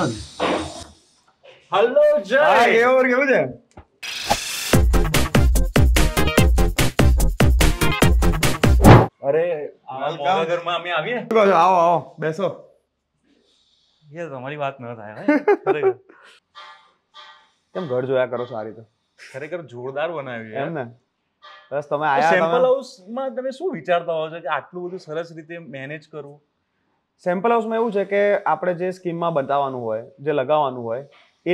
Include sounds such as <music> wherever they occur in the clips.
વરસાદ હલો જય હા કેવો કેવું છે અરે મોગા ઘરમાં અમે આવીએ આવો આવો બેસો યે તમારી વાત ન થાય કેમ ઘર જોયા કરો સારી તો ખરેખર જોરદાર બનાવ્યું એમ ને બસ તમે આયા સેમ્પલ હાઉસ માં તમે શું વિચારતા હો છો કે આટલું બધું સરસ રીતે મેનેજ કરવું સેમ્પલ હાઉસમાં એવું છે કે આપણે જે સ્કીમમાં બતાવવાનું હોય જે લગાવવાનું હોય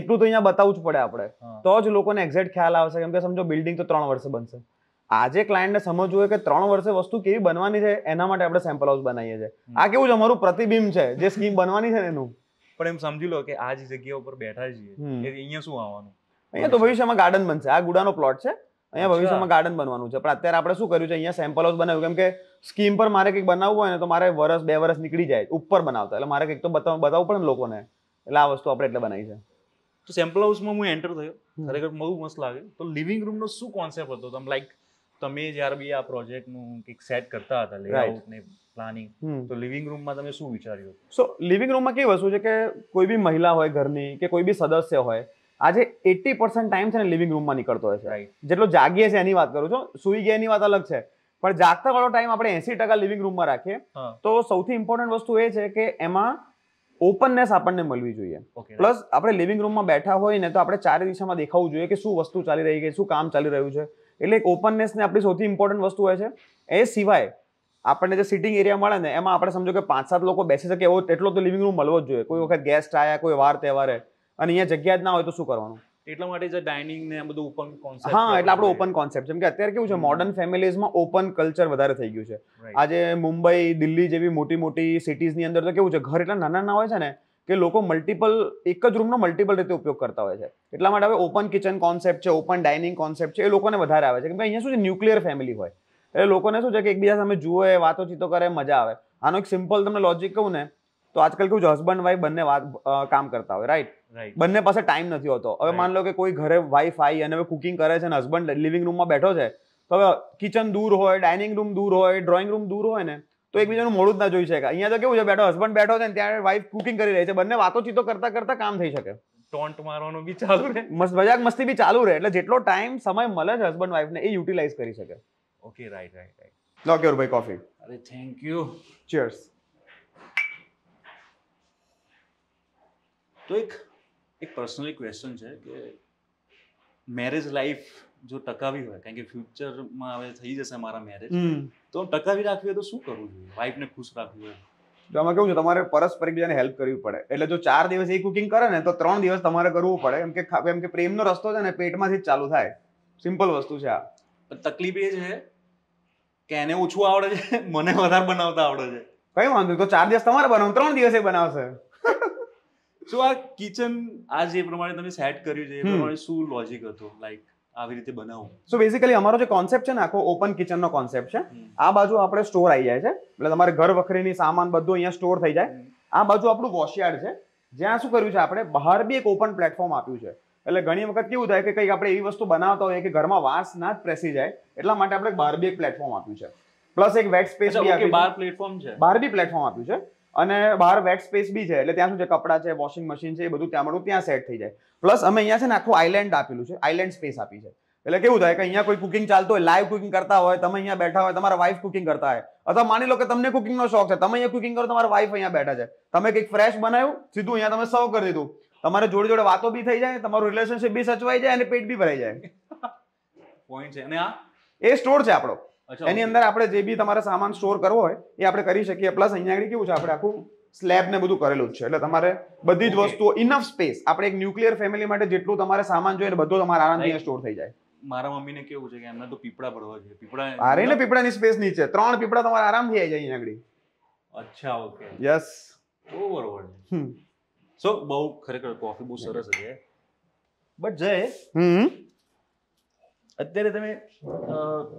એટલું તો અહીંયા બતાવવું જ પડે આપણે તો જ લોકોને એક્ઝેક્ટ ખ્યાલ આવશે કેમ કે સમજો બિલ્ડિંગ તો ત્રણ વર્ષે બનશે આજે ક્લાયન્ટને સમજવું હોય કે ત્રણ વર્ષે વસ્તુ કેવી બનવાની છે એના માટે આપણે સેમ્પલ હાઉસ બનાવીએ છીએ આ કેવું છે અમારું પ્રતિબિંબ છે જે સ્કીમ બનવાની છે એનું પણ એમ સમજી લો કે આ જ જગ્યા ઉપર બેઠા છીએ અહીંયા શું આવવાનું અહીંયા તો ભવિષ્યમાં ગાર્ડન બનશે આ ગુડાનો પ્લોટ છે અહીંયા ભવિષ્યમાં ગાર્ડન બનવાનું છે પણ અત્યારે આપણે શું કર્યું છે અહીંયા સેમ્પલ હાઉસ બનાવ્યું કેમ કે સ્કીમ પર મારે કંઈક બનાવવું હોય ને તો મારે વરસ બે વરસ નીકળી જાય ઉપર બનાવતા એટલે મારે કંઈક તો બતાવ બતાવવું પડે ને લોકોને એટલે આ વસ્તુ આપણે એટલે બનાવી છે તો સેમ્પલ હાઉસમાં હું એન્ટર થયો ખરેખર બહુ મસ્ત લાગે તો લિવિંગ રૂમનો શું કોન્સેપ્ટ હતો તમે લાઈક તમે જ્યારે બી આ પ્રોજેક્ટનું કંઈક સેટ કરતા હતા લેઆઉટ ને પ્લાનિંગ તો લિવિંગ રૂમમાં તમે શું વિચાર્યું સો લિવિંગ રૂમમાં કેવી વસ્તુ છે કે કોઈ બી મહિલા હોય ઘરની કે કોઈ બી સદસ્ય હોય આજે એટી પર્સન્ટ ટાઈમ છે ને લિવિંગ રૂમમાં નીકળતો હોય છે જેટલો જાગીએ છે એની વાત કરું છું સુઈ ગયા એની વાત અલગ છે પણ જાગતા વાળો ટાઈમ આપણે એસી ટકા લિવિંગ રૂમમાં રાખીએ તો સૌથી ઇમ્પોર્ટન્ટ વસ્તુ એ છે કે એમાં ઓપનનેસ આપણને મળવી જોઈએ પ્લસ આપણે લિવિંગ રૂમમાં બેઠા હોય ને તો આપણે ચારે દિશામાં દેખાવું જોઈએ કે શું વસ્તુ ચાલી રહી છે શું કામ ચાલી રહ્યું છે એટલે એક ને આપણી સૌથી ઇમ્પોર્ટન્ટ વસ્તુ હોય છે એ સિવાય આપણને જે સિટિંગ એરિયા મળે ને એમાં આપણે સમજો કે પાંચ સાત લોકો બેસી શકે એવો એટલો તો લિવિંગ રૂમ મળવો જ જોઈએ કોઈ વખત ગેસ્ટ આવ્યા કોઈ વાર તહેવારે અને અહીંયા જગ્યા જ ના હોય તો શું કરવાનું એટલા માટે જે ડાઇનિંગ ને બધું ઓપન કોન્સેપ્ટ હા એટલે આપણો ઓપન કોન્સેપ્ટ જેમ કે અત્યારે કેવું છે મોડર્ન ફેમિલીઝમાં ઓપન કલ્ચર વધારે થઈ ગયું છે આજે મુંબઈ દિલ્હી જેવી મોટી મોટી સિટીઝની અંદર તો કેવું છે ઘર એટલા નાના નાના હોય છે ને કે લોકો મલ્ટિપલ એક જ રૂમનો મલ્ટિપલ રીતે ઉપયોગ કરતા હોય છે એટલા માટે હવે ઓપન કિચન કોન્સેપ્ટ છે ઓપન ડાઇનિંગ કોન્સેપ્ટ છે એ લોકોને વધારે આવે છે કેમ કે અહીંયા શું છે ન્યુક્લિયર ફેમિલી હોય એટલે લોકોને શું છે કે એકબીજા સામે જુએ વાતો ચીતો કરે મજા આવે આનો એક સિમ્પલ તમને લોજિક કહું ને તો આજકાલ કેવું છે હસબન્ડ વાઈફ બંને કામ કરતા હોય રાઈટ બંને પાસે ટાઈમ નથી હોતો હવે માન લો કે કોઈ ઘરે વાઈફ આઈ અને હવે કુકિંગ કરે છે અને હસબન્ડ લિવિંગ રૂમમાં બેઠો છે તો હવે કિચન દૂર હોય ડાઇનિંગ રૂમ દૂર હોય ડ્રોઈંગ રૂમ દૂર હોય ને તો એકબીજાનું મોડું જ ના જોઈ શકાય અહીંયા તો કેવું છે બેઠો હસબન્ડ બેઠો છે ને ત્યાં વાઈફ કુકિંગ કરી રહી છે બંને વાતોચીતો કરતા કરતા કામ થઈ શકે ટોન્ટ મારવાનું બી ચાલુ રહે મજાક મસ્તી બી ચાલુ રહે એટલે જેટલો ટાઈમ સમય મળે છે હસબન્ડ વાઈફને એ યુટિલાઇઝ કરી શકે ઓકે રાઈટ રાઈટ રાઈટ લો કેર ભાઈ કોફી અરે થેન્ક યુ ચીયર્સ તો એક એક પર્સનલ ક્વેશ્ચન છે કે મેરેજ લાઈફ જો ટકાવી હોય કારણ કે ફ્યુચરમાં હવે થઈ જશે મારા મેરેજ તો ટકાવી રાખવી હોય તો શું કરવું જોઈએ વાઈફને ખુશ રાખવી હોય તો આમાં કેવું છે તમારે પરસ્પર એકબીજાને હેલ્પ કરવી પડે એટલે જો ચાર દિવસ એ કુકિંગ કરે ને તો ત્રણ દિવસ તમારે કરવું પડે એમ કે એમ કે પ્રેમનો રસ્તો છે ને પેટમાંથી જ ચાલુ થાય સિમ્પલ વસ્તુ છે આ તકલીફ એ છે કે એને ઓછું આવડે છે મને વધારે બનાવતા આવડે છે કઈ વાંધો તો ચાર દિવસ તમારે બનાવો ત્રણ દિવસે બનાવશે સો આ કિચન આ જે પ્રમાણે તમે સેટ કર્યું છે એ પ્રમાણે શું લોજિક હતો લાઈક આવી રીતે બનાવું સો બેઝિકલી અમારો જે કોન્સેપ્ટ છે ને આખો ઓપન કિચનનો કોન્સેપ્ટ છે આ બાજુ આપણે સ્ટોર આવી જાય છે એટલે તમારે ઘર વખરીની સામાન બધું અહીંયા સ્ટોર થઈ જાય આ બાજુ આપણું વોશયાર્ડ છે જ્યાં શું કર્યું છે આપણે બહાર બી એક ઓપન પ્લેટફોર્મ આપ્યું છે એટલે ઘણી વખત કેવું થાય કે કંઈક આપણે એવી વસ્તુ બનાવતા હોય કે ઘરમાં વાસ ના જ પ્રેસી જાય એટલા માટે આપણે બહાર બી એક પ્લેટફોર્મ આપ્યું છે પ્લસ એક વેટ સ્પેસ બી બહાર પ્લેટફોર્મ છે બહાર બી પ્લેટફોર્મ આપ્યું છે અને બહાર વેટ સ્પેસ બી છે એટલે ત્યાં શું છે કપડાં છે વોશિંગ મશીન છે એ બધું ત્યાં મળું ત્યાં સેટ થઈ જાય પ્લસ અમે અહીંયા છે ને આખું આઈલેન્ડ આપેલું છે આઈલેન્ડ સ્પેસ આપી છે એટલે કેવું થાય કે અહીંયા કોઈ કુકિંગ ચાલતો હોય લાઈવ કુકિંગ કરતા હોય તમે અહીંયા બેઠા હોય તમારા વાઈફ કુકિંગ કરતા હોય અથવા માની લો કે તમને કુકિંગનો શોખ છે તમે અહીંયા કુકિંગ કરો તમારા વાઈફ અહીંયા બેઠા છે તમે કંઈક ફ્રેશ બનાવ્યું સીધું અહીંયા તમે સર્વ કરી દીધું તમારે જોડે જોડે વાતો બી થઈ જાય તમારું રિલેશનશિપ બી સચવાઈ જાય અને પેટ બી ભરાઈ જાય પોઈન્ટ <laughs> છે અને આ એ સ્ટોર છે આપણો એની અંદર આપણે જે બી તમારે સામાન સ્ટોર કરવો હોય એ આપણે કરી શકીએ પ્લસ અહીંયા આગળ કેવું છે આપણે આખું સ્લેબ ને બધું કરેલું જ છે એટલે તમારે બધી જ વસ્તુઓ ઇનફ સ્પેસ આપણે એક ન્યુક્લિયર ફેમિલી માટે જેટલું તમારે સામાન જોઈએ બધું તમારે આરામથી સ્ટોર થઈ જાય મારા મમ્મી ને કેવું છે કે એમને તો પીપળા પડવા છે પીપળા અરે ને પીપળાની સ્પેસ નીચે ત્રણ પીપળા તમારે આરામથી આવી જાય અહીંયા આગળ અચ્છા ઓકે યસ ઓવરઓલ સો બહુ ખરેખર કોફી બહુ સરસ છે બટ જય હમ અત્યારે તમે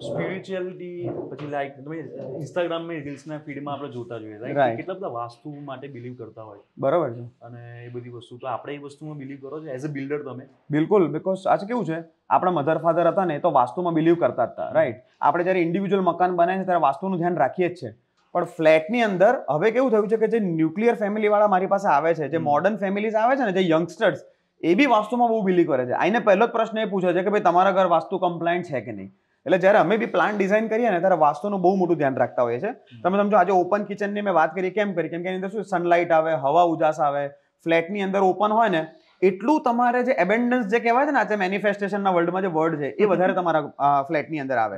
સ્પિરિચ્યુઅલિટી પછી લાઈક તમે ઇન્સ્ટાગ્રામ ઇન્સ્ટાગ્રામમાં રીલ્સના ફીડમાં આપણે જોતા જોઈએ રાઈટ કેટલા બધા વાસ્તુ માટે બિલીવ કરતા હોય બરાબર છે અને એ બધી વસ્તુ તો આપણે એ વસ્તુમાં બિલીવ કરો છો એઝ અ બિલ્ડર તમે બિલકુલ બિકોઝ આજે કેવું છે આપણા મધર ફાધર હતા ને તો વાસ્તુમાં બિલીવ કરતા હતા રાઈટ આપણે જ્યારે ઇન્ડિવિજ્યુઅલ મકાન બનાવીએ ત્યારે વાસ્તુનું ધ્યાન રાખીએ જ છે પણ ફ્લેટની અંદર હવે કેવું થયું છે કે જે ન્યુક્લિયર ફેમિલીવાળા મારી પાસે આવે છે જે મોડર્ન ફેમિલીઝ આવે છે ને જે યંગસ્ટર્સ એ બી વાસ્તુમાં બહુ બિલીવ કરે છે આઈને પહેલો જ પ્રશ્ન એ પૂછે છે કે ભાઈ તમારા ઘર વાસ્તુ કમ્પ્લાયન્ટ છે કે નહીં એટલે જ્યારે અમે બી પ્લાન ડિઝાઇન કરીએ ને ત્યારે વાસ્તુનું બહુ મોટું ધ્યાન રાખતા હોઈએ છીએ તમે સમજો આજે ઓપન કિચનની મેં વાત કરી કેમ કરી કેમ કે એની અંદર શું સનલાઇટ આવે હવા ઉજાસ આવે ફ્લેટની અંદર ઓપન હોય ને એટલું તમારે જે એબેન્ડન્સ જે કહેવાય છે ને આજે મેનિફેસ્ટેશનના વર્લ્ડમાં જે વર્ડ છે એ વધારે તમારા ફ્લેટની અંદર આવે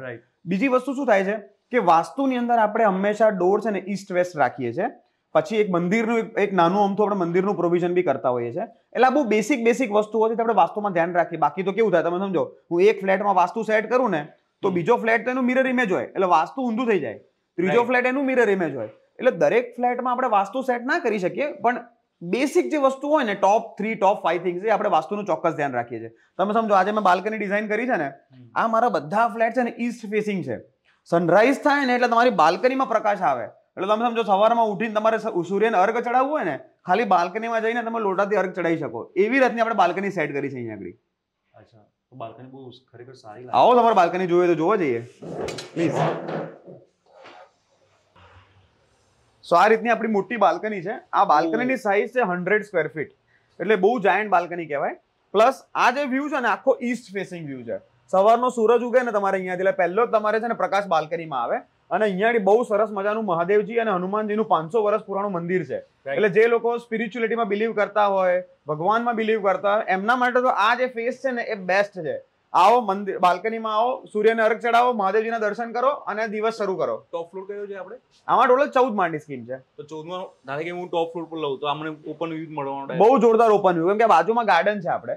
બીજી વસ્તુ શું થાય છે કે વાસ્તુની અંદર આપણે હંમેશા ડોર છે ને ઈસ્ટ વેસ્ટ રાખીએ છીએ પછી એક મંદિરનું એક નાનું અમથું આપણે મંદિરનું પ્રોવિઝન બી કરતા હોઈએ છીએ એટલે આ બહુ બેસિક બેસિક વસ્તુઓ છે આપણે વાસ્તુમાં ધ્યાન રાખીએ બાકી તો કેવું થાય તમે સમજો હું એક ફ્લેટમાં વાસ્તુ સેટ કરું ને તો બીજો ફ્લેટ તો એનું મિરર ઇમેજ હોય એટલે વાસ્તુ ઊંધું થઈ જાય ત્રીજો ફ્લેટ એનું મિરર ઇમેજ હોય એટલે દરેક ફ્લેટમાં આપણે વાસ્તુ સેટ ના કરી શકીએ પણ બેસિક જે વસ્તુ હોય ને top three top five things એ આપણે વાસ્તુનું ચોક્કસ ધ્યાન રાખીએ છીએ તમે સમજો આજે મેં બાલ્કની ડિઝાઇન કરી છે ને આ મારા બધા ફ્લેટ છે ને ઇસ્ટ ફેસિંગ છે સનરાઈઝ થાય ને એટલે તમારી બાલ્કનીમાં પ્રકાશ આવે એટલે તમે સમજો સવારમાં ઉઠીને તમારે સૂર્યને અર્ગ ચડાવવું હોય ને ખાલી બાલ્કનીમાં જઈને તમે લોટાથી અર્ગ ચડાવી શકો એવી રીતની આપણે બાલ્કની સેટ કરી છે અહીંયા આગળ આવો તમારે બાલ્કની જોઈએ તો જોવા જઈએ પ્લીઝ સો આ રીતની આપણી મોટી બાલ્કની છે આ બાલ્કનીની સાઇઝ છે હંડ્રેડ સ્ક્વેર ફીટ એટલે બહુ જાયન્ટ બાલ્કની કહેવાય પ્લસ આ જે વ્યૂ છે ને આખો ઈસ્ટ ફેસિંગ વ્યૂ છે સવારનો સૂરજ ઉગે ને તમારે અહીંયાથી એટલે પહેલો તમારે છે ને પ્રકાશ બાલ્કનીમાં આવે અને અહીંયા બહુ સરસ મજાનું મહાદેવજી અને હનુમાનજીનું પાંચસો વર્ષ પુરાણું મંદિર છે એટલે જે લોકો સ્પિરિચ્યુઅલિટીમાં બિલીવ કરતા હોય ભગવાનમાં બિલીવ કરતા હોય એમના માટે તો આ જે ફેસ છે ને એ બેસ્ટ છે આવો મંદિર બાલ્કનીમાં આવો સૂર્યને અર્ઘ ચડાવો મહાદેવજીના દર્શન કરો અને દિવસ શરૂ કરો ટોપ ફ્લોર કયો છે આપણે આમાં ટોટલ ચૌદ માળની સ્કીમ છે તો ચૌદમાં ધારે કે હું ટોપ ફ્લોર પર લઉં તો આમને ઓપન વ્યૂ મળવાનો બહુ જોરદાર ઓપન વ્યૂ કેમ કે બાજુમાં ગાર્ડન છે આપણે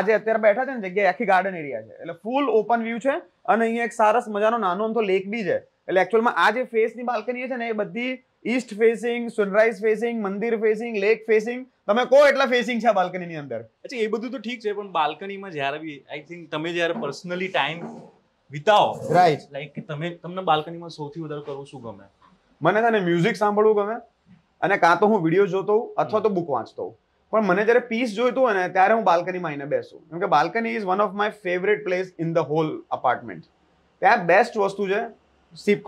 આજે અત્યારે બેઠા છે ને જગ્યાએ આખી ગાર્ડન એરિયા છે એટલે ફૂલ ઓપન વ્યૂ છે અને અહીંયા એક સરસ મજાનો નાનો આમ લેક બી છે એટલે એકચ્યુઅલમાં આ જે ફેસની બાલ્કની છે ને એ બધી ઈસ્ટ ફેસિંગ સનરાઈઝ ફેસિંગ મંદિર ફેસિંગ લેક ફેસિંગ તમે કહો એટલા ફેસિંગ છે આ બાલ્કનીની અંદર અચ્છા એ બધું તો ઠીક છે પણ બાલ્કનીમાં જ્યારે બી આઈ થિંક તમે જ્યારે પર્સનલી ટાઈમ વિતાવો રાઈટ લાઈક તમે તમને બાલ્કનીમાં સૌથી વધારે કરવું શું ગમે મને છે ને મ્યુઝિક સાંભળવું ગમે અને કાં તો હું વિડીયો જોતો હોઉં અથવા તો બુક વાંચતો હોઉં પણ મને જ્યારે પીસ જોઈતું હોય ને ત્યારે હું બાલ્કનીમાં આવીને બેસું કેમ કે balcony is one of my favourite place in the whole apartment ત્યાં બેસ્ટ વસ્તુ છે sip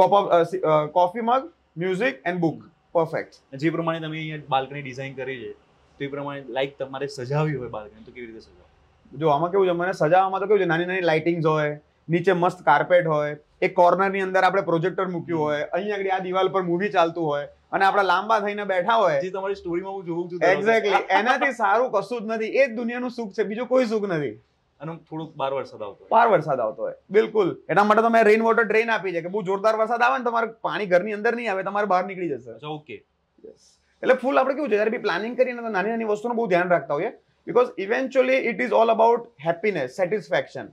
coffee mug music and book perfect જે પ્રમાણે તમે અહીંયા બાલ્કની ડિઝાઇન કરી છે તો એ પ્રમાણે લાઈક તમારે સજાવી હોય બાલ્કની તો કેવી રીતે સજાવ જો આમાં કેવું છે મને સજાવવામાં તો કેવું છે નાની નાની લાઇટિંગ્સ હોય નીચે મસ્ત કાર્પેટ હોય એક કોર્નરની અંદર આપણે પ્રોજેક્ટર મૂક્યું હોય અહીંયા આગળ આ દિવાલ પર મૂવી ચાલતું હોય અને આપણે લાંબા થઈને બેઠા હોય જે તમારી સ્ટોરીમાં હું જોઉં છું એક્ઝેક્ટલી <laughs> એનાથી સારું કશું જ નથી એ જ દુનિયાનું સુખ છે બીજું કોઈ સુખ નથી અને થોડુંક બાર વરસાદ આવતો બાર વરસાદ આવતો હોય બિલકુલ એના માટે તમે રેઇન વોટર ડ્રેન આપી છે કે બહુ જોરદાર વરસાદ આવે ને તમારે પાણી ઘરની અંદર નહીં આવે તમારે બહાર નીકળી જશે ઓકે એટલે ફૂલ આપણે કેવું છે જ્યારે બી પ્લાનિંગ કરીને તો નાની નાની વસ્તુનું બહુ ધ્યાન રાખતા હોઈએ because eventually it is all about happiness satisfaction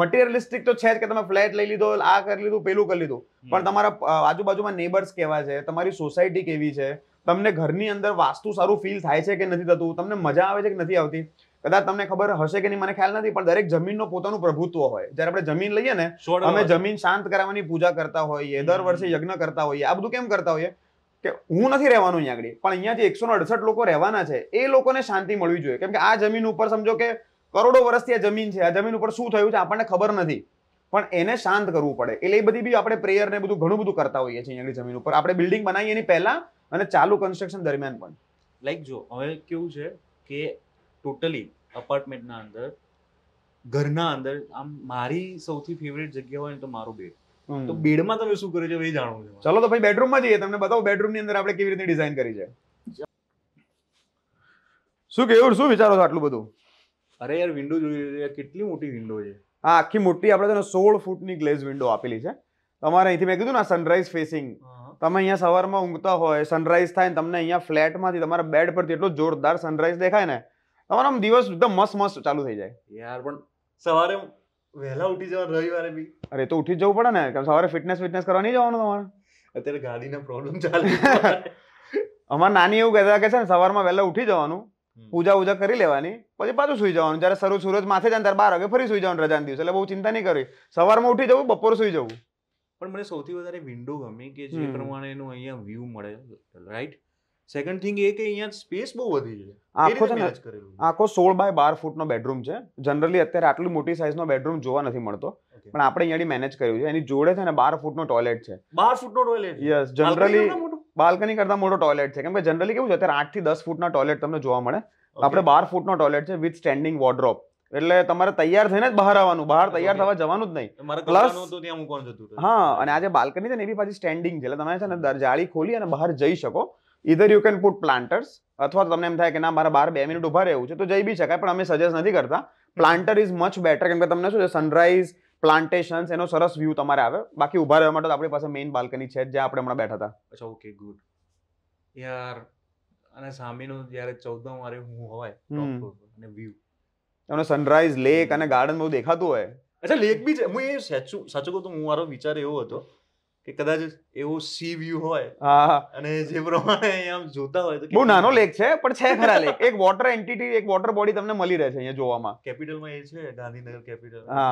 materialistic તો છે જ કે તમે ફ્લેટ લઈ લીધો આ કરી લીધું પેલું કરી લીધું પણ તમારા આજુબાજુમાં નેબર્સ કેવા છે તમારી સોસાયટી કેવી છે તમને ઘરની અંદર વાસ્તુ સારું ફીલ થાય છે કે નથી થતું તમને મજા આવે છે કે નથી આવતી કદાચ તમને ખબર હશે કે નહીં મને ખ્યાલ નથી પણ દરેક જમીનનો પોતાનું પ્રભુત્વ હોય જ્યારે આપણે જમીન લઈએ ને અમે જમીન શાંત કરાવવાની પૂજા કરતા હોઈએ દર વર્ષે યજ્ઞ કરતા હોઈએ આ બધું કેમ કરતા હોઈએ કે હું નથી રહેવાનું અહીંયા આગળ પણ અહીંયા જે એકસો અડસઠ લોકો રહેવાના છે એ લોકોને શાંતિ મળવી જોઈએ કેમ કે આ જમીન ઉપર સમજો કે કરોડો વર્ષથી આ જમીન છે આ જમીન ઉપર શું થયું છે આપણને ખબર નથી પણ એને શાંત કરવું પડે એટલે એ બધી બી આપણે પ્રેયર ને બધું ઘણું બધું કરતા હોઈએ છીએ અહીંયા જમીન ઉપર આપણે બિલ્ડિંગ બનાવીએ એની પહેલા અને ચાલુ કન્સ્ટ્રક્શન દરમિયાન પણ લાઈક જો હવે કેવું છે કે ટોટલી અપાર્ટમેન્ટના અંદર ઘરના અંદર આમ મારી સૌથી ફેવરેટ જગ્યા હોય ને તો મારો બેડ તો બેડમાં તમે શું કર્યું છે એ જાણવું છે ચલો તો ભાઈ બેડરૂમમાં જઈએ તમને બતાવો બેડરૂમની અંદર આપણે કેવી રીતે ડિઝાઇન કરી છે શું કેવું શું વિચારો છો આટલું બધું અરે યાર વિન્ડો જોઈ રહ્યા કેટલી મોટી વિન્ડો છે આ આખી મોટી આપણે તેને સોળ ફૂટની ગ્લેઝ વિન્ડો આપેલી છે તમારે અહીંથી મેં કીધું ને સનરાઈઝ ફેસિંગ તમે અહીંયા સવારમાં ઊંઘતા હોય સનરાઈઝ થાય ને તમને અહીંયા ફ્લેટમાંથી તમારા બેડ પરથી એટલો જોરદાર સનરાઈઝ દેખાય ને તમારો દિવસ એકદમ મસ્ત મસ્ત ચાલુ થઈ જાય યાર પણ સવારે વહેલા ઉઠી જવાનું રવિવારે બી અરે તો ઉઠી જવું પડે ને કારણ સવારે ફિટનેસ ફિટનેસ કરવા નહીં જવાનું તમારે અત્યારે ગાડીના પ્રોબ્લેમ ચાલે <laughs> અમાર નાની એવું કહેતા કે છે ને સવારમાં વહેલા ઉઠી જવાનું પૂજા ઉજા કરી લેવાની પછી પાછું સુઈ જવાનું જ્યારે સરું સુરજ માથે જાય ત્યારે બાર વાગે ફરી સુઈ જવાનું રજાના દિવસે એટલે બહુ ચિંતા નહીં કરવી સવારમાં ઉઠી જવું બપોર સુઈ જવું પણ મને સૌથી વધારે વિન્ડો ગમે કે જે પ્રમાણે અહીંયા વ્યૂ મળે રાઈટ સેકન્ડ થિંગ એ કે અહીંયા સ્પેસ બહુ વધી છે આખો છે ને આખો સોળ બાય બાર ફૂટનો બેડરૂમ છે જનરલી અત્યારે આટલી મોટી સાઇઝનો બેડરૂમ જોવા નથી મળતો પણ આપણે અહીંયા મેનેજ કર્યું છે એની જોડે છે ને બાર ફૂટનો ટોયલેટ છે બાર ફૂટનો ટોયલેટ યસ જનરલી બાલ્કની કરતા મોટો ટોયલેટ છે કેમ કે જનરલી કેવું છે અત્યારે આઠ થી દસ ફૂટના ટોયલેટ તમને જોવા મળે આપણે બાર ફૂટનો ટોયલેટ છે વિથ સ્ટેન્ડિંગ વોર્ડ્રોપ એટલે તમારે તૈયાર થઈને જ બહાર આવવાનું બહાર તૈયાર થવા જવાનું જ નહીં પ્લસ હા અને આજે બાલ્કની છે ને એ પાછી સ્ટેન્ડિંગ છે એટલે તમે છે ને જાળી ખોલી અને બહાર જઈ શકો ઇધર યુ કેન પુટ પ્લાન્ટર્સ અથવા તો તમને એમ થાય કે ના મારા બાર બે મિનિટ ઊભા રહેવું છે તો જઈ બી શકાય પણ અમે સજેસ્ટ નથી કરતા પ્લાન્ટર ઇઝ મચ બેટર કેમ કે તમને શું છે સનરાઈઝ પ્લાન્ટેશન્સ એનો સરસ વ્યૂ તમારે આવે બાકી ઊભા રહેવા માટે તો આપણી પાસે મેઇન બાલ્કની છે જ્યાં આપણે હમણાં બેઠા હતા અચ્છા ઓકે ગુડ યાર અને સામેનું જ્યારે ચૌદમ વારે હું હોય અને વ્યૂ તમને સનરાઈઝ લેક અને ગાર્ડન બહુ દેખાતું હોય અચ્છા લેક બી છે હું એ સાચું સાચું કહું તો હું મારો વિચાર એવો હતો કે કદાચ એવો સી વ્યૂ હોય અને જે પ્રમાણે આમ જોતા હોય તો બહુ નાનો લેક છે પણ છે ખરા લેક એક વોટર એન્ટિટી એક વોટર બોડી તમને મળી રહે છે અહીંયા જોવામાં કેપિટલમાં એ છે ગાંધીનગર કેપિટલ હા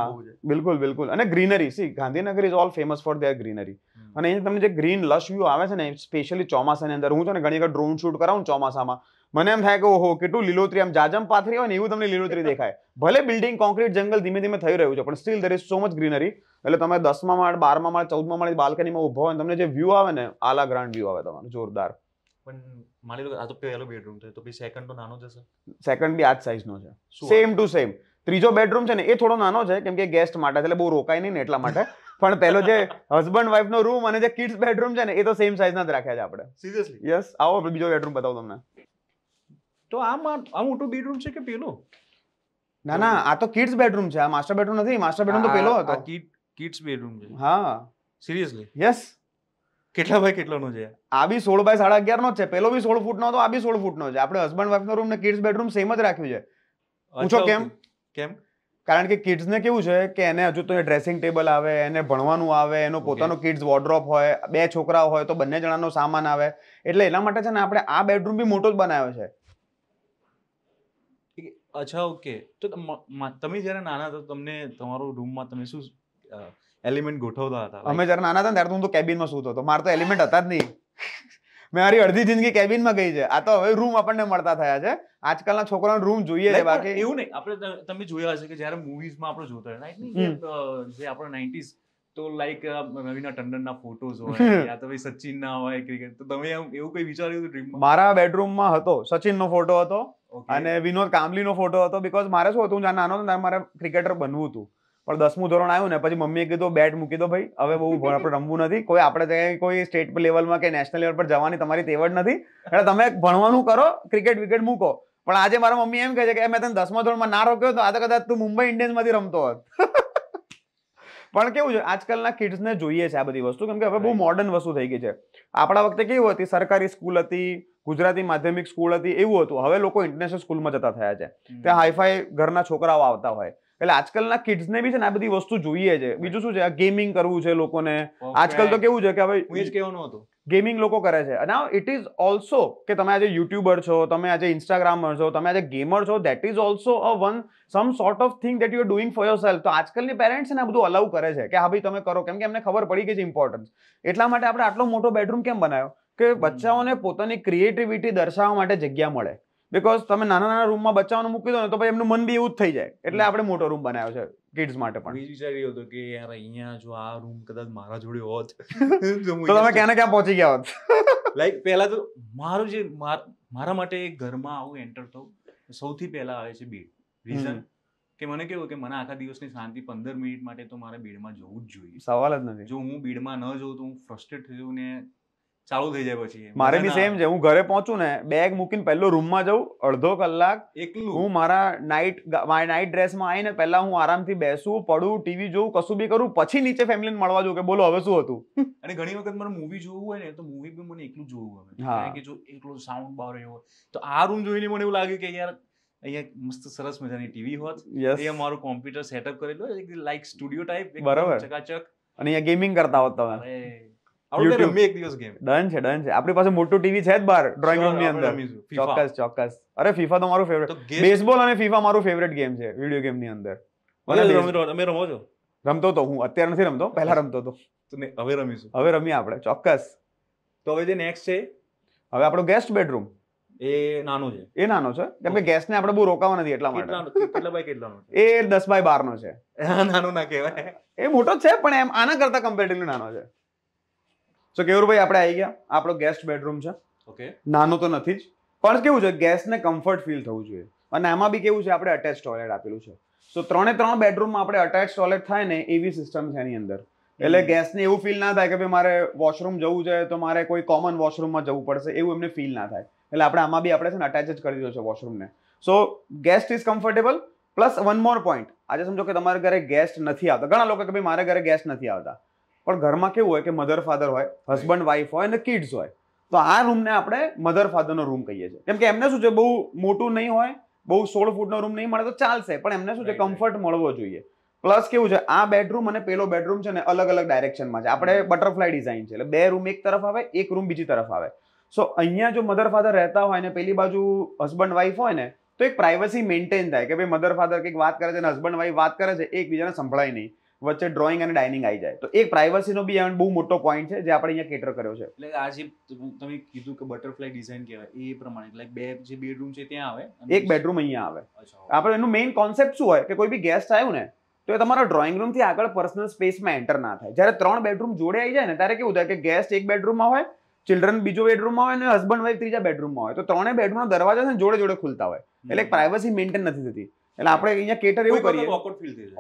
બિલકુલ બિલકુલ અને greenery see Gandhinagar is all famous for their greenery અને અહીંયા તમને જે ગ્રીન લશ વ્યૂ આવે છે ને સ્પેશિયલી ચોમાસાની અંદર હું છે ને ઘણી વખત ડ્રોન શૂટ કરાવું ચોમાસામાં મને એમ થાય કે ઓહો કેટલું લીલોતરી આમ જાજમ પાથરી હોય ને એવું તમને લીલોતરી <laughs> દેખાય ભલે બિલ્ડિંગ કોન્ક્રીટ જંગલ ધીમે ધીમે થઈ રહ્યું છે પણ still there is so much greenery એટલે તમે દસમા માળ બારમા માળ ચૌદમા માળ બાલ્કનીમાં ઉભો હોય તમને જે વ્યૂ આવે ને આલા ગ્રાન્ડ વ્યૂ આવે તમારો જોરદાર પણ માની લો આ તો પહેલો બેડરૂમ છે તો પછી સેકન્ડ તો નાનો જશે સેકન્ડ બી આ જ સાઈઝનો છે સેમ ટુ સેમ ત્રીજો બેડરૂમ છે ને એ થોડો નાનો છે કેમ કે ગેસ્ટ માટે એટલે બહુ રોકાય નહીં ને એટલા માટે પણ પેલો જે હસબન્ડ વાઈફ નો રૂમ અને જે કિડ્સ બેડરૂમ છે ને એ તો સેમ સાઇઝ ના જ રાખ્યા છે આપણે સિરિયસલી યસ આવો બીજો બેડરૂમ બતાવું તમને તો આમાં આ મોટું બેડરૂમ છે કે પેલું ના ના આ તો કિડ્સ બેડરૂમ છે આ માસ્ટર બેડરૂમ નથી માસ્ટર બેડરૂમ તો પેલો હતો કિડ્સ બેડરૂમ છે હા સિરિયસલી યસ કેટલા બાય કેટલાનો છે આ બી સોળ બાય સાડા અગિયાર નો છે પેલો બી સોળ ફૂટ નો હતો આ બી સોળ ફૂટ નો છે આપણે હસબન્ડ વાઈફ નો રૂમ ને કિડ્સ બેડરૂમ સેમ જ રાખ્યું છે પૂછો કેમ કેમ કારણ કે કિડ્સ ને કેવું છે કે એને હજુ તો ડ્રેસિંગ ટેબલ આવે એને ભણવાનું આવે એનો પોતાનો કિડ્સ વોર્ડ્રોપ હોય બે છોકરાઓ હોય તો બંને જણાનો સામાન આવે એટલે એના માટે છે ને આપણે આ બેડરૂમ બી મોટો જ બનાવ્યો છે અચ્છા ઓકે તો તમે જ્યારે નાના હતા તમને તમારો રૂમમાં તમે શું એલિમેન્ટ ગોઠવતા હતા અમે જ્યારે નાના હતા ત્યારે હું તો કેબિનમાં સૂતો હતો મારે તો એલિમેન્ટ હતા જ નહીં મારી અડધી જિંદગી કેબિનમાં ગઈ છે આ તો હવે રૂમ આપણને મળતા થયા છે આજકાલના છોકરાઓને રૂમ જોઈએ છે બાકી એવું નહીં આપણે તમે જોયા હશે કે જ્યારે મૂવીઝમાં આપણે જોતા હોય જે આપણે નાઇન્ટીઝ તો લાઈક રવિના ટંડનના ફોટોઝ હોય યા તો ભાઈ સચિનના હોય ક્રિકેટ તો તમે એવું કંઈ વિચાર્યું હતું મારા બેડરૂમમાં હતો સચિનનો ફોટો હતો અને વિનોદ કામલીનો ફોટો હતો બીકોઝ મારે શું હતું હું નાનો હતો મારે ક્રિકેટર બનવું હતું પણ દસમું ધોરણ આવ્યું ને પછી મમ્મીએ કીધું બેટ મૂકી દો ભાઈ હવે બહુ આપણે રમવું નથી કોઈ આપણે ત્યાં કોઈ સ્ટેટ લેવલમાં કે નેશનલ લેવલ પર જવાની તમારી તેવડ નથી એટલે તમે ભણવાનું કરો ક્રિકેટ વિકેટ મૂકો પણ આજે મારા મમ્મી એમ કહે છે કે મેં તને દસમા ધોરણમાં ના રોક્યો હતો આજે કદાચ તું મુંબઈ ઇન્ડિયન્સમાંથી રમતો હોત <laughs> પણ કેવું છે આજકાલના કિડ્સને જોઈએ છે આ બધી વસ્તુ કેમ કે હવે બહુ મોડર્ન વસ્તુ થઈ ગઈ છે આપણા વખતે કેવું હતી સરકારી સ્કૂલ હતી ગુજરાતી માધ્યમિક સ્કૂલ હતી એવું હતું હવે લોકો ઇન્ટરનેશનલ સ્કૂલમાં જતા થયા છે ત્યાં હાઈફાઈ ઘરના છોકરાઓ આવતા હોય એટલે આજકાલના કિડ્સને બી છે ને આ બધી વસ્તુ જોઈએ છે બીજું શું છે આ ગેમિંગ કરવું છે લોકોને આજકાલ તો કેવું છે કે હવે હું જ કહેવાનું હતું ગેમિંગ લોકો કરે છે અને ઇટ ઇઝ ઓલ્સો કે તમે આજે યુટ્યુબર છો તમે આજે ઇન્સ્ટાગ્રામર છો તમે આજે ગેમર છો that is also a one some sort of thing that you are doing for yourself તો આજકાલની પેરેન્ટ્સ ને આ બધું અલાઉ કરે છે કે હા ભાઈ તમે કરો કેમ કે એમને ખબર પડી ગઈ છે ઇમ્પોર્ટન્સ એટલા માટે આપણે આટલો મોટો બેડરૂમ કેમ બનાવ્યો કે બચ્ચાઓને પોતાની ક્રિએટિવિટી દર્શાવવા માટે જગ્યા મળે બિકોઝ તમે નાના નાના રૂમમાં બચ્ચાઓને મૂકી દો ને તો પછી એમનું મન બી એવું જ થઈ જાય એટલે આપણે મોટો રૂમ બનાવ્યો છે કિડ્સ માટે પણ બીજું વિચારી કે યાર અહીંયા જો આ રૂમ કદાચ મારા જોડે હોત <laughs> તો તમે ક્યાં ક્યાં પહોંચી ગયા હોત લાઈક <laughs> પહેલા તો મારું જે મારા માટે ઘરમાં આવું એન્ટર થવું સૌથી પહેલા આવે છે બેડ રીઝન કે મને કેવું કે મને આખા દિવસની શાંતિ પંદર મિનિટ માટે તો મારે બેડમાં જવું જ જોઈએ સવાલ જ નથી જો હું બેડમાં ન જઉં તો હું ફ્રસ્ટ્રેટ થઈ જઉં ને ચાલુ થઈ જાય પછી મારે બી સેમ છે હું ઘરે પહોંચું ને બેગ મૂકીને પહેલો રૂમમાં જઉં અડધો કલાક એકલું હું મારા નાઇટ મારા નાઇટ ડ્રેસમાં આવીને પહેલા હું આરામથી બેસું પડું ટીવી જોઉં કશું બી કરું પછી નીચે ફેમિલીને મળવા જોઉં કે બોલો હવે શું હતું <laughs> અને ઘણી વખત મને મૂવી જોવું હોય ને તો મૂવી બી મને એકલું જોવું ગમે કારણ કે જો એકલો સાઉન્ડ બહાર રહ્યો તો આ રૂમ જોઈને મને એવું લાગ્યું કે યાર અહીંયા મસ્ત સરસ મજાની ટીવી હોત અહીંયા મારું કોમ્પ્યુટર સેટઅપ કરેલું લાઈક સ્ટુડિયો ટાઈપ બરાબર ચકાચક અને અહીંયા ગેમિંગ કરતા હોત તમે રમી ટીવી છે જ બહાર ડ્રોઈંગ રૂમ ની અંદર ચોક્કસ ચોક્કસ અરે ફીફા મારું ફેવરેટ બેસબોલ અને ફીફા મારું ફેવરેટ ગેમ છે વિડીયો ગેમ ની અંદર રમો છો રમતો તો હું અત્યારે નથી રમતો પહેલા રમતો તો હવે રમીશું હવે રમીએ આપણે ચોક્કસ તો હવે નેક્સ્ટ છે હવે આપણો ગેસ્ટ બેડરૂમ એ નાનો છે એ નાનો છે કેમ કે ગેસ ને આપણે બહુ રોકાવા નથી એટલા માટે એ દસ બાય બાર નો છે <laughs> નાનો ના કહેવાય એ મોટો છે પણ એમ આના કરતા કમ્પેરેટિવલી નાનો છે સો કેવુરભાઈ આપણે આવી ગયા આપણો ગેસ્ટ બેડરૂમ છે ઓકે નાનો તો નથી જ પણ કેવું છે ગેસ્ટને કમ્ફર્ટ ફીલ થવું જોઈએ અને આમાં બી કેવું છે આપણે અટેચ ટોયલેટ આપેલું છે સો ત્રણે ત્રણ બેડરૂમમાં આપણે અટેચ ટોયલેટ થાય ને એવી સિસ્ટમ છે એની અંદર એટલે ગેસને એવું ફીલ ના થાય કે ભાઈ મારે વોશરૂમ જવું છે તો મારે કોઈ કોમન વોશરૂમમાં જવું પડશે એવું એમને ફીલ ના થાય એટલે આપણે આમાં બી આપણે છે ને અટેચ જ કરી દીધો છે વોશરૂમને so guest is comfortable plus one more point આજે સમજો કે તમારા ઘરે ગેસ્ટ નથી આવતા ઘણા લોકો કે ભાઈ મારા ઘરે ગેસ્ટ નથી આવતા પણ ઘરમાં કેવું હોય કે મધર ફાધર હોય હસબન્ડ વાઈફ હોય અને કિડ્સ હોય તો આ રૂમને આપણે મધર ફાધરનો રૂમ કહીએ છીએ કેમ કે એમને શું છે બહુ મોટું નહીં હોય બહુ સોળ ફૂટનો રૂમ નહીં મળે તો ચાલશે પણ એમને શું છે કમ્ફર્ટ મળવો જોઈએ પ્લસ કેવું છે આ બેડરૂમ અને પેલો બેડરૂમ છે ને અલગ અલગ ડાયરેક્શનમાં છે આપણે બટરફ્લાય ડિઝાઇન છે એટલે બે રૂમ એક તરફ આવે એક રૂમ બીજી તરફ આવે સો અહીંયા જો મધર ફાધર રહેતા હોય ને પેલી બાજુ હસબન્ડ વાઈફ હોય ને તો એક પ્રાઇવસી મેન્ટેન થાય કે ભાઈ મધર ફાધર કંઈક વાત કરે છે અને હસબન્ડ વાઈફ વાત કરે છે એકબીજાને સંભળાય નહીં વચ્ચે ડ્રોઈંગ અને ડાઇનિંગ આવી જાય તો એક પ્રાઇવસીનો બી એમ બહુ મોટો પોઈન્ટ છે જે આપણે અહીંયા કેટર કર્યો છે એટલે આ જે તમે કીધું કે બટરફ્લાય ડિઝાઇન કહેવાય એ પ્રમાણે લાઈક બે જે બેડરૂમ છે ત્યાં આવે એક બેડરૂમ અહીંયા આવે આપણે એનું મેઇન કોન્સેપ્ટ શું હોય કે કોઈ બી ગેસ્ટ આવ્યો ને તો એ તમારા ડ્રોઈંગ રૂમથી આગળ પર્સનલ સ્પેસમાં એન્ટર ના થાય જ્યારે ત્રણ બેડરૂમ જોડે આવી જાય ને ત્યારે કેવું થાય કે ગેસ્ટ એક બેડરૂમમાં હોય ચિલ્ડ્રન બીજો બેડરૂમમાં હોય અને હસબન્ડ વાઈફ ત્રીજા બેડરૂમમાં હોય તો ત્રણે બેડરૂમના દરવાજા છે જોડે જોડે ખુલતા હોય એટલે પ્રાઇવસી મેન્ટેન નથી થતી એટલે આપણે અહીંયા કેટર એવું કરીએ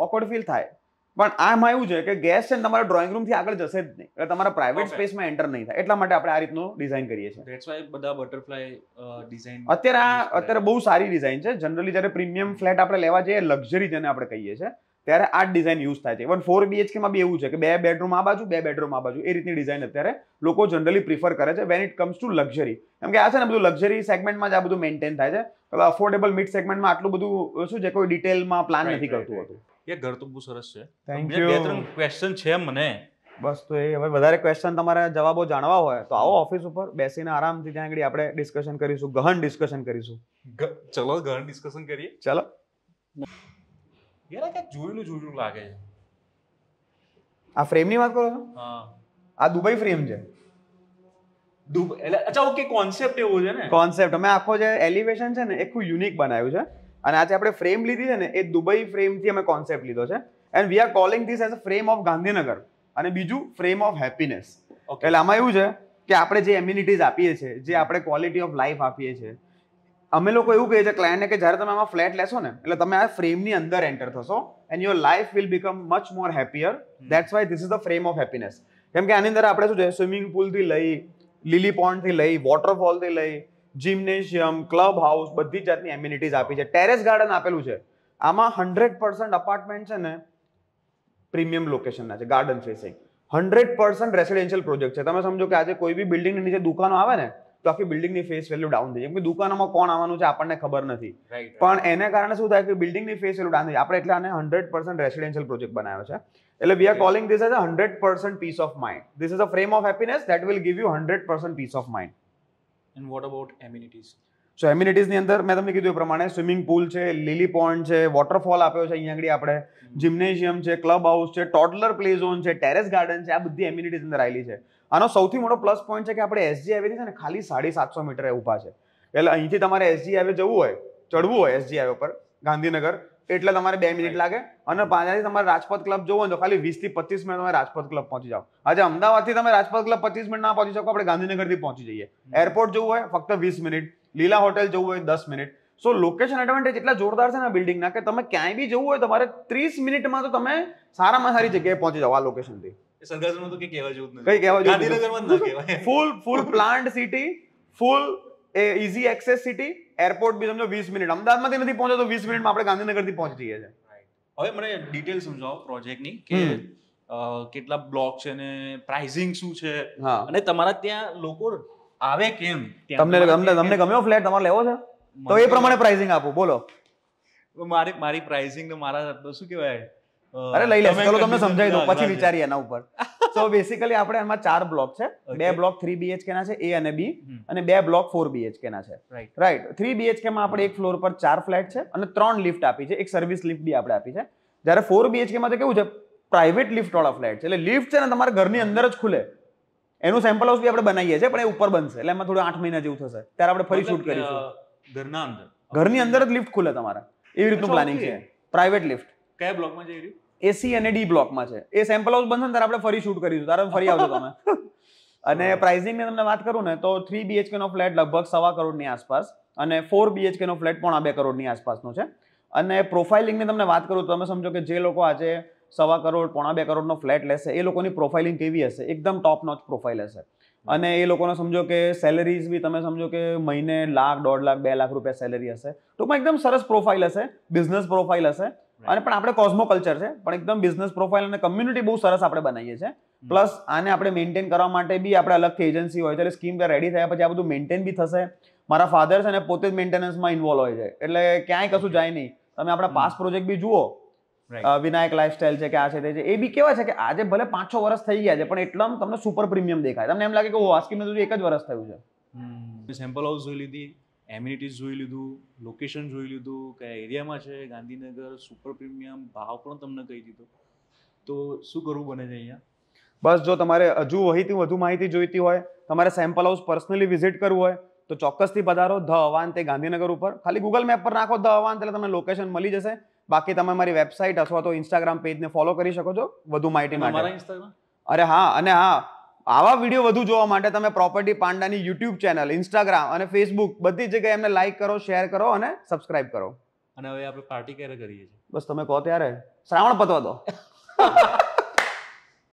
ઓકવર્ડ ફીલ થાય પણ આમાં એવું છે કે ગેસ છે તમારા ડ્રોઈંગ રૂમ થી આગળ જશે જ નહીં એટલે તમારા પ્રાઇવેટ સ્પેસમાં એન્ટર નહીં થાય એટલા માટે આપણે આ રીતનું ડિઝાઇન કરીએ છીએ ધેટ્સ વાય બધા બટરફ્લાય ડિઝાઇન અત્યારે આ અત્યારે બહુ સારી ડિઝાઇન છે જનરલી જ્યારે પ્રીમિયમ ફ્લેટ આપણે લેવા જઈએ લક્ઝરી જેને આપણે કહીએ છીએ ત્યારે આ ડિઝાઇન યુઝ થાય છે ઇવન ફોર બીએચકેમાં બી એવું છે કે બે બેડરૂમ આ બાજુ બે બેડરૂમ આ બાજુ એ રીતની ડિઝાઇન અત્યારે લોકો જનરલી પ્રિફર કરે છે when it comes to luxury કેમ કે આ છે ને બધું લક્ઝરી સેગમેન્ટમાં જ આ બધું મેન્ટેન થાય છે અફોર્ડેબલ મિડ સેગમેન્ટમાં આટલું બધું શું છે કોઈ ડિટેલમાં પ્લાન નથી કરતું હતું એ ઘર તો બહુ સરસ છે થેન્ક યુ બે ત્રણ ક્વેશ્ચન છે મને બસ તો એ હવે વધારે ક્વેશ્ચન તમારે જવાબો જાણવા હોય તો આવો ઓફિસ ઉપર બેસીને આરામથી ત્યાં આગળ આપણે ડિસ્કશન કરીશું ગહન ડિસ્કશન કરીશું ચલો ગહન ડિસ્કશન કરીએ ચલો યાર આ જોયેલું જોયેલું લાગે છે આ ફ્રેમની વાત કરો છો હા આ દુબઈ ફ્રેમ છે દુબઈ એટલે અચ્છા ઓકે કોન્સેપ્ટ એવો છે ને કોન્સેપ્ટ અમે આખો જે એલિવેશન છે ને એ ખૂબ યુનિક બનાવ્યું છે અને આજે આપણે ફ્રેમ લીધી છે ને એ દુબઈ ફ્રેમથી અમે કોન્સેપ્ટ લીધો છે and we are calling this as a frame of Gandhinagar અને બીજું ફ્રેમ ઓફ હેપીનેસ એટલે આમાં એવું છે કે આપણે જે એમ્યુનિટીઝ આપીએ છીએ જે આપણે ક્વોલિટી ઓફ લાઈફ આપીએ છીએ અમે લોકો એવું કહીએ છીએ ક્લાયન્ટને કે જ્યારે તમે આમાં ફ્લેટ લેશો ને એટલે તમે આ ફ્રેમની અંદર એન્ટર થશો and your life will become much more happier that's why this is the frame of happiness કેમ કે આની અંદર આપણે શું છે સ્વિમિંગ પુલથી લઈ લીલી પોન્ડથી લઈ વોટરફોલથી લઈ જિમ્નેશિયમ ક્લબ હાઉસ બધી જાતની એમ્યુનિટીઝ આપી છે ટેરેસ ગાર્ડન આપેલું છે આમાં હંડ્રેડ પર્સન્ટ અપાર્ટમેન્ટ છે ને પ્રીમિયમ લોકેશનના છે garden facing hundred percent residential project છે તમે સમજો કે આજે કોઈ બી બિલ્ડિંગની નીચે દુકાનો આવે ને તો આખી બિલ્ડિંગની ફેસ વેલ્યુ ડાઉન થઈ જાય દુકાનોમાં કોણ આવવાનું છે આપણને ખબર નથી પણ એને કારણે શું થાય કે બિલ્ડિંગની ફેસ વેલ્યુ ડાઉન થઈ આપણે એટલે આને હંડ્રેડ પર્સન્ટ રેસિડેન્શિયલ પ્રોજેક્ટ બનાવ્યો છે એટલે we are calling this as a hundred percent peace of mind this is a frame of happiness that will give you hundred percent peace of mind and what about amenities so એમ્યુનિટીઝની અંદર મેં તમને કીધું એ પ્રમાણે swimming pool છે લીલી pond છે waterfall આપ્યો છે અહીંયા આગળ આપણે જિમ્નેશિયમ છે ક્લબ હાઉસ છે ટોટલર પ્લે ઝોન છે ટેરેસ ગાર્ડન છે આ બધી એમ્યુનિટીઝ અંદર આવેલી છે આનો સૌથી મોટો પ્લસ પોઈન્ટ છે કે આપણે એસજી હાઈવે છે ને ખાલી સાડી સાતસો મીટર ઉભા છે એટલે અહીંથી તમારે એસજી હાઈવે જવું હોય ચડવું હોય એસજી હાઈવે ઉપર ગાંધીનગર એટલે તમારે 2 મિનિટ લાગે અને બાધાથી તમારે રાજપત ક્લબ જોવો જો ખાલી 20 થી 25 મિનિટમાં તમે રાજપત ક્લબ પહોંચી जाओ અજા અમદાવાદથી તમે રાજપત ક્લબ 25 મિનિટમાં પહોંચી શકો આપણે ગાંધીનગરથી પહોંચી જઈએ એરપોર્ટ જો હોય ફક્ત 20 મિનિટ લીલા હોટેલ જો હોય 10 મિનિટ સો લોકેશન એડવાન્ટેજ એટલા જોરદાર છે ના બિલ્ડિંગ ના કે તમે ક્યાંય ભી જો હોય તમારે 30 મિનિટમાં તો તમે સારામાં સારી જગ્યાએ પહોંચી જાવ આ લોકેશનથી સરગજનું તો કે કહેવા જેવું નથી કઈ કહેવા જેવું નથી ગાંધીનગરમાં જ ન કહેવાય full full planned city full easy access city airport બી સમજો વીસ મિનિટ અમદાવાદમાંથી નથી પહોંચ્યો તો વીસ મિનિટમાં આપણે ગાંધીનગરથી પહોંચી જઈએ છીએ હવે મને ડિટેલ સમજાવો પ્રોજેક્ટની કે કેટલા બ્લોક છે ને પ્રાઇસિંગ શું છે અને તમારા ત્યાં લોકો આવે કેમ તમને તમને તમને ગમ્યો ફ્લેટ તમારે લેવો છે તો એ પ્રમાણે પ્રાઇસિંગ આપો બોલો મારી મારી પ્રાઇસિંગ ને મારા શું કહેવાય અરે લઈ લે ચલો તમને સમજાવી દઉં પછી વિચારી એના ઉપર સો બેસિકલી આપણે એમાં ચાર બ્લોક છે બે બ્લોક થ્રી બીએચકે ના છે એ અને બી અને બે બ્લોક ફોર બીએચકે ના છે રાઈટ થ્રી બીએચકે માં આપણે એક ફ્લોર પર ચાર ફ્લેટ છે અને ત્રણ લિફ્ટ આપી છે એક સર્વિસ લિફ્ટ બી આપણે આપી છે જ્યારે ફોર બીએચકે માં તો કેવું છે પ્રાઇવેટ લિફ્ટ વાળા ફ્લેટ છે એટલે લિફ્ટ છે ને તમારા ઘરની અંદર જ ખુલે એનું સેમ્પલ હાઉસ બી આપણે બનાવીએ છીએ પણ એ ઉપર બનશે એટલે એમાં થોડું આઠ મહિના જેવું થશે ત્યારે આપણે ફરી શૂટ કરીશું ઘરના અંદર ઘરની અંદર જ લિફ્ટ ખુલે તમારે એવી રીતનું પ્લાનિંગ છે પ્રાઇવેટ લિફ્ટ કયા બ્લોકમાં જઈ રહ્યું એસી અને ડી બ્લોકમાં છે એ સેમ્પલ હાઉસ બનશે ને ત્યારે આપણે ફરી શૂટ કરીશું તારે ફરી આવજો તમે <laughs> અને પ્રાઇઝિંગની તમને વાત કરું ને તો થ્રી બીએચકેનો ફ્લેટ લગભગ સવા કરોડની આસપાસ અને ફોર બીએચકેનો ફ્લેટ પણ આ બે કરોડની આસપાસનો છે અને પ્રોફાઇલિંગની તમને વાત કરું તો તમે સમજો કે જે લોકો આજે સવા કરોડ પોણા બે કરોડનો ફ્લેટ લેશે એ લોકોની પ્રોફાઇલિંગ કેવી હશે એકદમ ટોપ નોચ પ્રોફાઇલ હશે અને એ લોકોને સમજો કે સેલરીઝ બી તમે સમજો કે મહિને લાખ દોઢ લાખ બે લાખ રૂપિયા સેલરી હશે ટૂંકમાં એકદમ સરસ પ્રોફાઇલ હશે બિઝનેસ પ્રોફાઇલ હશે અને પણ આપણે કોસ્મો કલ્ચર છે પણ એકદમ બિઝનેસ પ્રોફાઇલ અને કમ્યુનિટી બહુ સરસ આપણે બનાવીએ છીએ પ્લસ આને આપણે મેન્ટેન કરવા માટે બી આપણે અલગથી એજન્સી હોય છે એટલે સ્કીમ રેડી થયા પછી આ બધું મેન્ટેન બી થશે મારા ફાધર છે ને પોતે જ મેન્ટેનન્સમાં ઇન્વોલ્વ હોય છે એટલે ક્યાંય કશું જાય નહીં તમે આપણા પાસ પ્રોજેક્ટ બી જુઓ વિનાયક લાઇફસ્ટાઇલ છે કે આ છે તે છે એ બી કેવા છે કે આજે ભલે પાંચ છ વર્ષ થઈ ગયા છે પણ એટલા તમને સુપર પ્રીમિયમ દેખાય તમને એમ લાગે કે ઓ આ સ્કીમને એક જ વર્ષ થયું છે સેમ્પલ હાઉસ જોઈ લીધી એમ્યુનિટીઝ જોઈ લીધું લોકેશન જોઈ લીધું કયા એરિયામાં છે ગાંધીનગર સુપર પ્રીમિયમ ભાવ પણ તમને કહી દીધો તો શું કરવું બને છે અહીંયા બસ જો તમારે હજુ વહીથી વધુ માહિતી જોઈતી હોય તમારે સેમ્પલ હાઉસ પર્સનલી વિઝિટ કરવું હોય તો ચોક્કસથી પધારો ધ અવાંત એ ગાંધીનગર ઉપર ખાલી ગૂગલ મેપ પર નાખો ધ અવાંત એટલે તમને લોકેશન મળી જશે બાકી તમે મારી વેબસાઇટ અથવા તો ઇન્સ્ટાગ્રામ પેજને ફોલો કરી શકો છો વધુ માહિતી અરે હા અને હા આવા વિડીયો વધુ જોવા માટે તમે પ્રોપર્ટી પાંડાની યુટ્યુબ ચેનલ ઇન્સ્ટાગ્રામ અને ફેસબુક બધી જગ્યાએ એમને લાઇક કરો શેર કરો અને સબસ્ક્રાઇબ કરો અને હવે આપણે પાર્ટી ક્યારે કરીએ છીએ બસ તમે કહો ત્યારે શ્રાવણ પતવા દો <laughs>